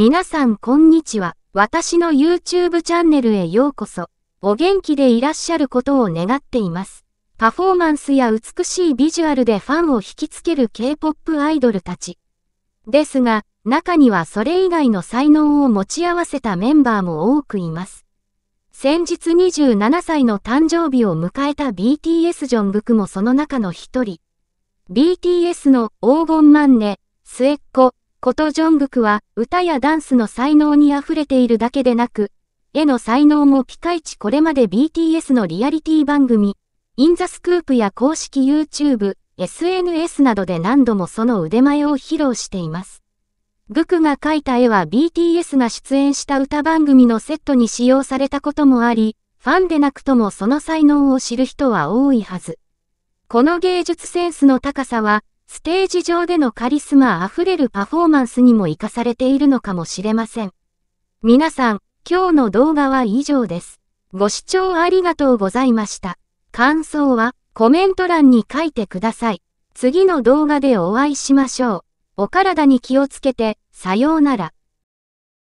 皆さんこんにちは。私の YouTube チャンネルへようこそ。お元気でいらっしゃることを願っています。パフォーマンスや美しいビジュアルでファンを引きつける K-POP アイドルたち。ですが、中にはそれ以外の才能を持ち合わせたメンバーも多くいます。先日27歳の誕生日を迎えた BTS ジョングクもその中の一人。BTS の黄金マンネ、末っ子、ことジョングクは、歌やダンスの才能に溢れているだけでなく、絵の才能もピカイチこれまで BTS のリアリティ番組、インザスクープや公式 YouTube、SNS などで何度もその腕前を披露しています。グクが描いた絵は BTS が出演した歌番組のセットに使用されたこともあり、ファンでなくともその才能を知る人は多いはず。この芸術センスの高さは、ステージ上でのカリスマあふれるパフォーマンスにも活かされているのかもしれません。皆さん、今日の動画は以上です。ご視聴ありがとうございました。感想はコメント欄に書いてください。次の動画でお会いしましょう。お体に気をつけて、さようなら。